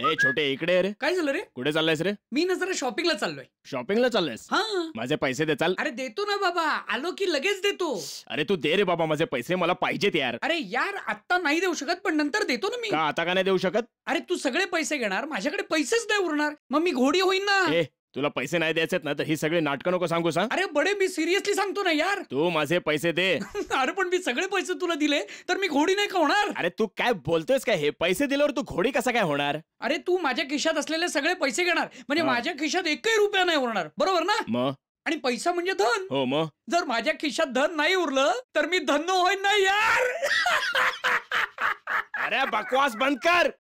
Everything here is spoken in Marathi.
ए छोटे इकडे रे काय झालं रे कुठे चाललायस रे मी ना जरा शॉपिंगला चाललोय शॉपिंगला चाललायस हा माझे पैसे दे चाल अरे देतो ना बाबा आलो की लगेच देतो अरे तू दे रे बाबा माझे पैसे मला पाहिजेत यार अरे यार आता नाही देऊ शकत पण नंतर देतो ना मी आता का नाही देऊ शकत अरे तू सगळे पैसे घेणार माझ्याकडे पैसेच नाही उरणार मग मी घोडी होईन ना तुला पैसे नाही द्यायचे ना तर ही सगळी नाटकं नको सांगू सांग अरे बडे मी सिरियसली सांगतो ना यार तू माझे पैसे दे अरे पण मी सगळे पैसे तुला दिले तर मी घोडी नाही का होणार अरे तू काय बोलतोयस काय हे पैसे दिल्यावर तू घोडी कसा काय होणार अरे तू माझ्या खिशात असलेले सगळे पैसे घेणार म्हणजे माझ्या खिशात एकही रुपया नाही उरणार बरोबर ना मग आणि पैसा म्हणजे धन हो मग जर माझ्या खिशात धन नाही उरलं तर मी धन होईन ना यार अरे बकवास बंद कर